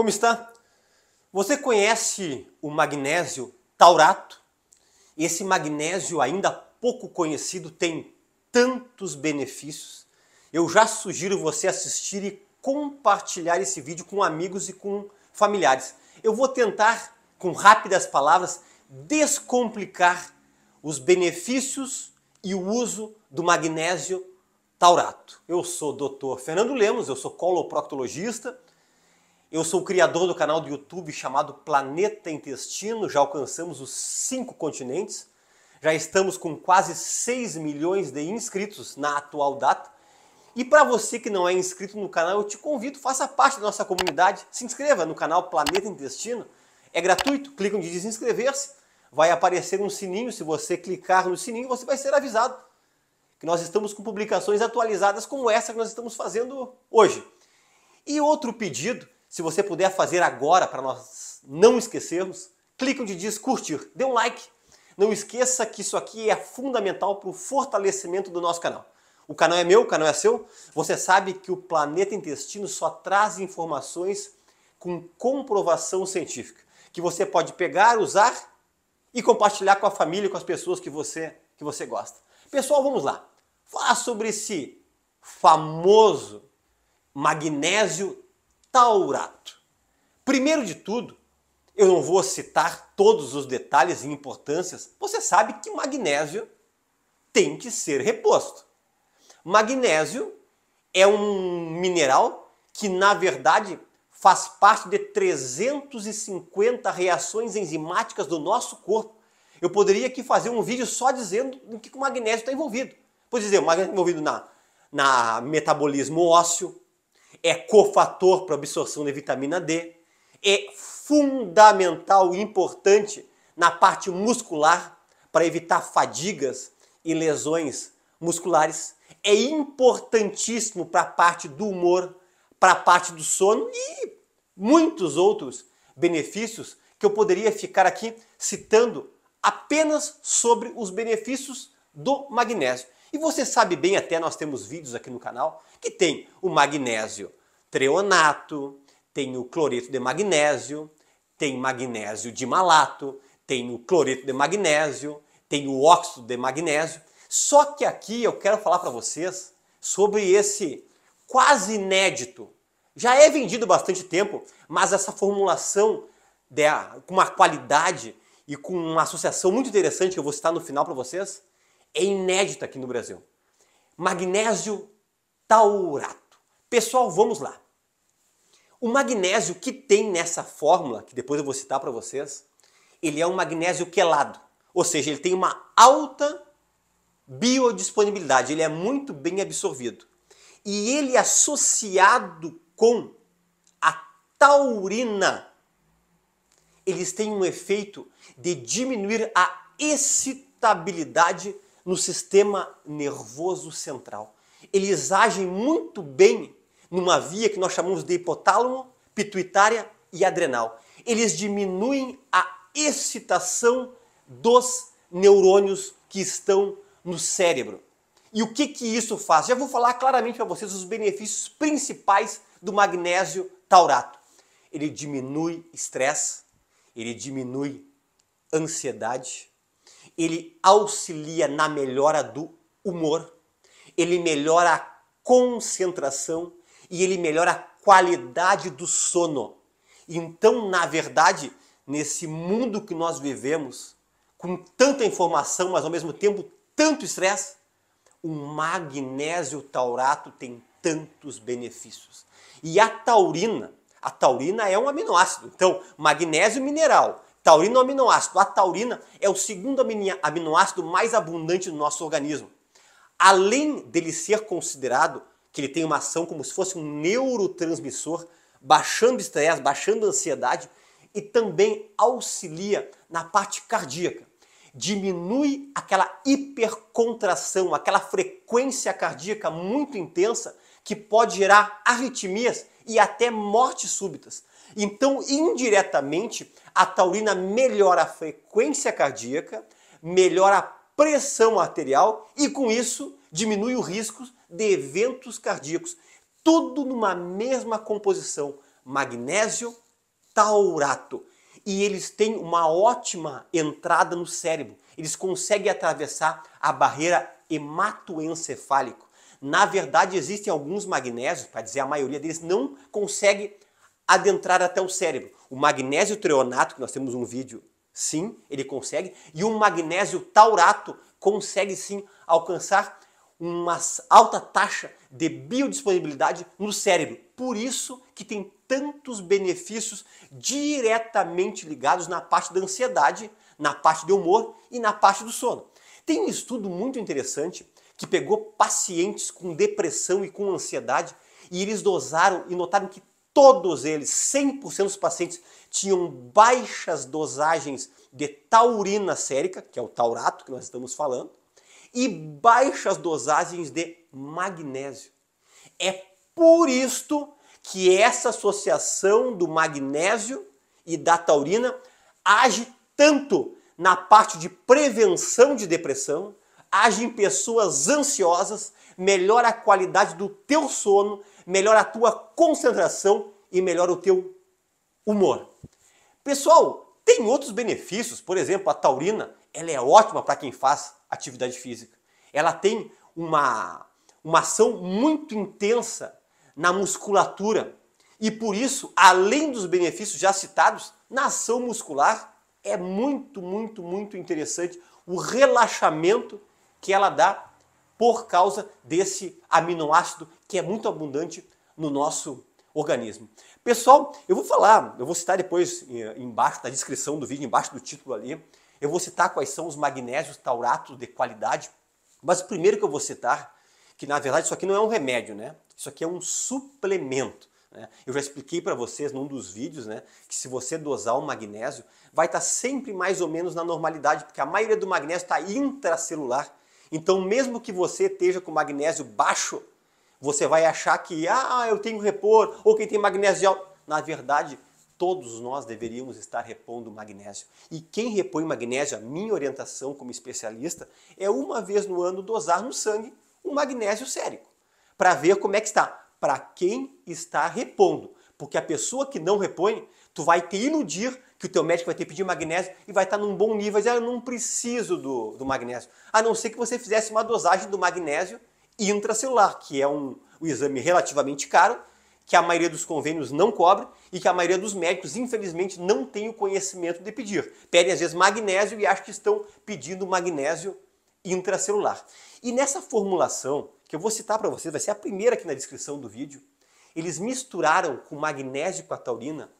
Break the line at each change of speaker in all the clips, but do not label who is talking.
Como está? Você conhece o magnésio taurato? Esse magnésio ainda pouco conhecido tem tantos benefícios. Eu já sugiro você assistir e compartilhar esse vídeo com amigos e com familiares. Eu vou tentar, com rápidas palavras, descomplicar os benefícios e o uso do magnésio taurato. Eu sou o Dr. Fernando Lemos, eu sou coloproctologista eu sou o criador do canal do YouTube chamado Planeta Intestino, já alcançamos os cinco continentes, já estamos com quase 6 milhões de inscritos na atual data. E para você que não é inscrito no canal, eu te convido, faça parte da nossa comunidade, se inscreva no canal Planeta Intestino, é gratuito, clica onde diz inscrever-se, vai aparecer um sininho, se você clicar no sininho você vai ser avisado que nós estamos com publicações atualizadas como essa que nós estamos fazendo hoje. E outro pedido se você puder fazer agora para nós não esquecermos, clique onde diz curtir, dê um like. Não esqueça que isso aqui é fundamental para o fortalecimento do nosso canal. O canal é meu, o canal é seu. Você sabe que o Planeta Intestino só traz informações com comprovação científica, que você pode pegar, usar e compartilhar com a família, com as pessoas que você que você gosta. Pessoal, vamos lá. Falar sobre esse famoso magnésio Taurato. Primeiro de tudo, eu não vou citar todos os detalhes e importâncias, você sabe que magnésio tem que ser reposto. Magnésio é um mineral que, na verdade, faz parte de 350 reações enzimáticas do nosso corpo. Eu poderia aqui fazer um vídeo só dizendo em que o magnésio está envolvido. Por dizer, o magnésio está envolvido na, na metabolismo ósseo, é cofator para absorção de vitamina D, é fundamental e importante na parte muscular para evitar fadigas e lesões musculares, é importantíssimo para a parte do humor, para a parte do sono e muitos outros benefícios que eu poderia ficar aqui citando apenas sobre os benefícios do magnésio. E você sabe bem, até nós temos vídeos aqui no canal que tem o magnésio treonato, tem o cloreto de magnésio, tem magnésio de malato, tem o cloreto de magnésio, tem o óxido de magnésio. Só que aqui eu quero falar para vocês sobre esse quase inédito. Já é vendido bastante tempo, mas essa formulação com uma qualidade e com uma associação muito interessante que eu vou citar no final para vocês, é inédita aqui no Brasil. Magnésio taurato. Pessoal, vamos lá. O magnésio que tem nessa fórmula, que depois eu vou citar para vocês, ele é um magnésio quelado, ou seja, ele tem uma alta biodisponibilidade, ele é muito bem absorvido. E ele é associado com a taurina, eles têm um efeito de diminuir a excitabilidade no sistema nervoso central. Eles agem muito bem numa via que nós chamamos de hipotálamo, pituitária e adrenal. Eles diminuem a excitação dos neurônios que estão no cérebro. E o que, que isso faz? Já vou falar claramente para vocês os benefícios principais do magnésio taurato. Ele diminui estresse, ele diminui ansiedade, ele auxilia na melhora do humor, ele melhora a concentração e ele melhora a qualidade do sono. Então, na verdade, nesse mundo que nós vivemos, com tanta informação, mas ao mesmo tempo tanto estresse, o magnésio taurato tem tantos benefícios. E a taurina, a taurina é um aminoácido, então magnésio mineral, Taurina ou aminoácido. A taurina é o segundo aminoácido mais abundante no nosso organismo. Além dele ser considerado que ele tem uma ação como se fosse um neurotransmissor, baixando estresse, baixando ansiedade e também auxilia na parte cardíaca. Diminui aquela hipercontração, aquela frequência cardíaca muito intensa que pode gerar arritmias e até mortes súbitas. Então, indiretamente, a taurina melhora a frequência cardíaca, melhora a pressão arterial e, com isso, diminui o risco de eventos cardíacos. Tudo numa mesma composição: magnésio, taurato. E eles têm uma ótima entrada no cérebro. Eles conseguem atravessar a barreira hematoencefálica. Na verdade, existem alguns magnésios, para dizer a maioria deles, não consegue adentrar até o cérebro. O magnésio treonato, que nós temos um vídeo, sim, ele consegue, e o magnésio taurato consegue sim alcançar uma alta taxa de biodisponibilidade no cérebro. Por isso que tem tantos benefícios diretamente ligados na parte da ansiedade, na parte do humor e na parte do sono. Tem um estudo muito interessante que pegou pacientes com depressão e com ansiedade e eles dosaram e notaram que todos eles, 100% dos pacientes, tinham baixas dosagens de taurina sérica, que é o taurato que nós estamos falando, e baixas dosagens de magnésio. É por isto que essa associação do magnésio e da taurina age tanto na parte de prevenção de depressão, agem pessoas ansiosas, melhora a qualidade do teu sono, melhora a tua concentração e melhora o teu humor. Pessoal, tem outros benefícios, por exemplo, a taurina, ela é ótima para quem faz atividade física. Ela tem uma, uma ação muito intensa na musculatura e por isso, além dos benefícios já citados, na ação muscular é muito, muito, muito interessante o relaxamento que ela dá por causa desse aminoácido que é muito abundante no nosso organismo. Pessoal, eu vou falar, eu vou citar depois eh, embaixo da descrição do vídeo, embaixo do título ali, eu vou citar quais são os magnésios tauratos de qualidade, mas o primeiro que eu vou citar, que na verdade isso aqui não é um remédio, né? Isso aqui é um suplemento. Né? Eu já expliquei para vocês num dos vídeos né, que se você dosar o magnésio, vai estar tá sempre mais ou menos na normalidade, porque a maioria do magnésio está intracelular então, mesmo que você esteja com magnésio baixo, você vai achar que ah, eu tenho que repor, ou quem tem magnésio alto. Na verdade, todos nós deveríamos estar repondo magnésio. E quem repõe magnésio, a minha orientação como especialista, é uma vez no ano dosar no sangue um magnésio sérico, para ver como é que está, para quem está repondo. Porque a pessoa que não repõe, tu vai te iludir que o teu médico vai ter pedido magnésio e vai estar num bom nível. Vai dizer, ah, eu não preciso do, do magnésio. A não ser que você fizesse uma dosagem do magnésio intracelular, que é um, um exame relativamente caro, que a maioria dos convênios não cobre e que a maioria dos médicos, infelizmente, não tem o conhecimento de pedir. Pedem, às vezes, magnésio e acham que estão pedindo magnésio intracelular. E nessa formulação, que eu vou citar para vocês, vai ser a primeira aqui na descrição do vídeo, eles misturaram com magnésio com a taurina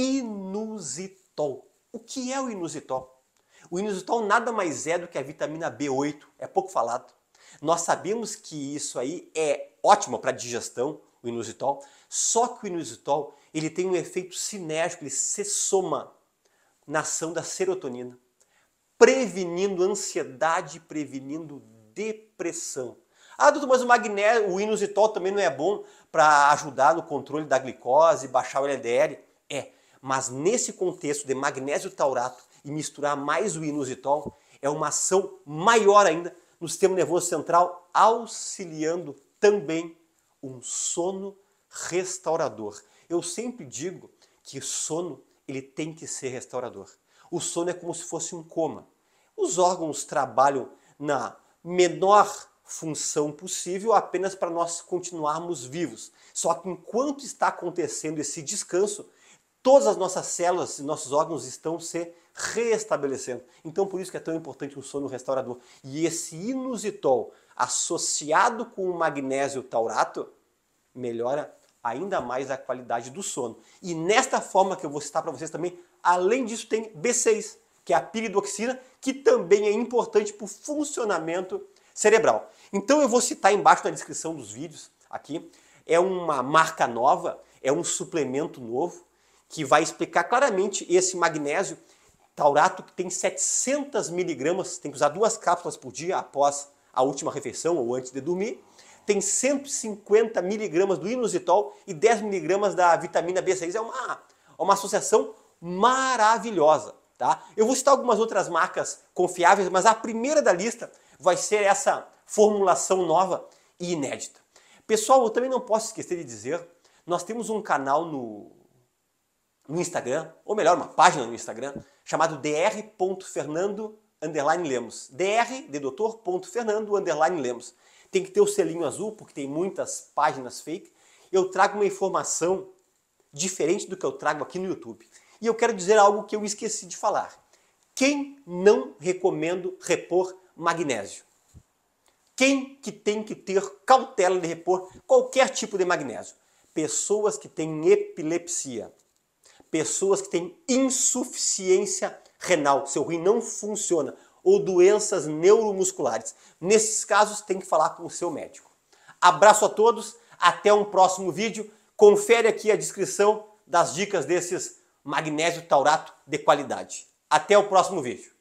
inusitol. O que é o inusitol? O inusitol nada mais é do que a vitamina B8, é pouco falado. Nós sabemos que isso aí é ótimo para digestão, o inusitol, só que o inusitol ele tem um efeito sinérgico, ele se soma na ação da serotonina, prevenindo ansiedade, prevenindo depressão. Ah, doutor, mas o magnésio, o inositol também não é bom para ajudar no controle da glicose, baixar o LDL? É, mas nesse contexto de magnésio taurato e misturar mais o inositol, é uma ação maior ainda no sistema nervoso central, auxiliando também um sono restaurador. Eu sempre digo que sono ele tem que ser restaurador. O sono é como se fosse um coma. Os órgãos trabalham na menor função possível apenas para nós continuarmos vivos. Só que enquanto está acontecendo esse descanso, todas as nossas células, nossos órgãos estão se reestabelecendo. Então por isso que é tão importante o sono restaurador. E esse inusitol associado com o magnésio taurato melhora ainda mais a qualidade do sono. E nesta forma que eu vou citar para vocês também, além disso tem B6, que é a piridoxina, que também é importante para o funcionamento cerebral. Então eu vou citar embaixo na descrição dos vídeos aqui. É uma marca nova, é um suplemento novo que vai explicar claramente esse magnésio taurato que tem 700 miligramas, tem que usar duas cápsulas por dia após a última refeição ou antes de dormir. Tem 150 miligramas do inositol e 10 miligramas da vitamina B6. É uma, é uma associação maravilhosa. Tá? Eu vou citar algumas outras marcas confiáveis, mas a primeira da lista vai ser essa formulação nova e inédita. Pessoal, eu também não posso esquecer de dizer, nós temos um canal no, no Instagram, ou melhor, uma página no Instagram, chamado lemos. dr, de doutor, ponto, Fernando, underline Lemos. Tem que ter o selinho azul, porque tem muitas páginas fake. Eu trago uma informação diferente do que eu trago aqui no YouTube. E eu quero dizer algo que eu esqueci de falar. Quem não recomendo repor magnésio? Quem que tem que ter cautela de repor qualquer tipo de magnésio? Pessoas que têm epilepsia pessoas que têm insuficiência renal, seu rim não funciona, ou doenças neuromusculares. Nesses casos, tem que falar com o seu médico. Abraço a todos, até um próximo vídeo. Confere aqui a descrição das dicas desses magnésio taurato de qualidade. Até o próximo vídeo.